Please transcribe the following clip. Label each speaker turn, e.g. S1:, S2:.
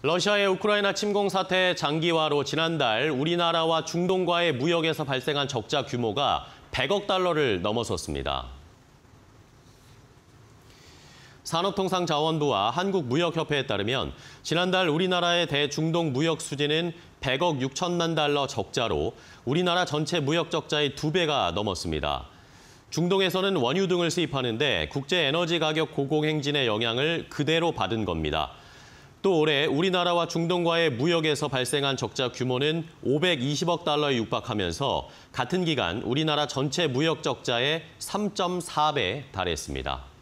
S1: 러시아의 우크라이나 침공 사태 장기화로 지난달 우리나라와 중동과의 무역에서 발생한 적자 규모가 100억 달러를 넘어섰습니다. 산업통상자원부와 한국무역협회에 따르면 지난달 우리나라의 대중동 무역 수지는 100억 6천만 달러 적자로 우리나라 전체 무역 적자의 2배가 넘었습니다. 중동에서는 원유 등을 수입하는데 국제 에너지 가격 고공행진의 영향을 그대로 받은 겁니다. 또 올해 우리나라와 중동과의 무역에서 발생한 적자 규모는 520억 달러에 육박하면서 같은 기간 우리나라 전체 무역 적자의 3 4배 달했습니다.